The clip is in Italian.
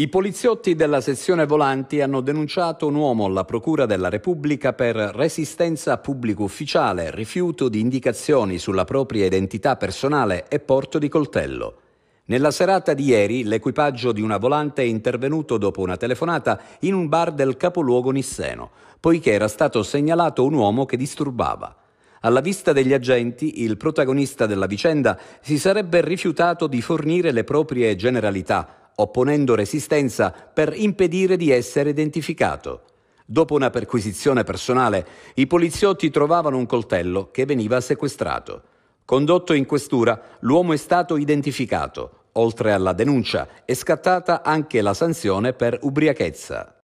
I poliziotti della sezione volanti hanno denunciato un uomo alla Procura della Repubblica per resistenza a pubblico ufficiale, rifiuto di indicazioni sulla propria identità personale e porto di coltello. Nella serata di ieri l'equipaggio di una volante è intervenuto dopo una telefonata in un bar del capoluogo nisseno, poiché era stato segnalato un uomo che disturbava. Alla vista degli agenti, il protagonista della vicenda si sarebbe rifiutato di fornire le proprie generalità, opponendo resistenza per impedire di essere identificato. Dopo una perquisizione personale, i poliziotti trovavano un coltello che veniva sequestrato. Condotto in questura, l'uomo è stato identificato. Oltre alla denuncia è scattata anche la sanzione per ubriachezza.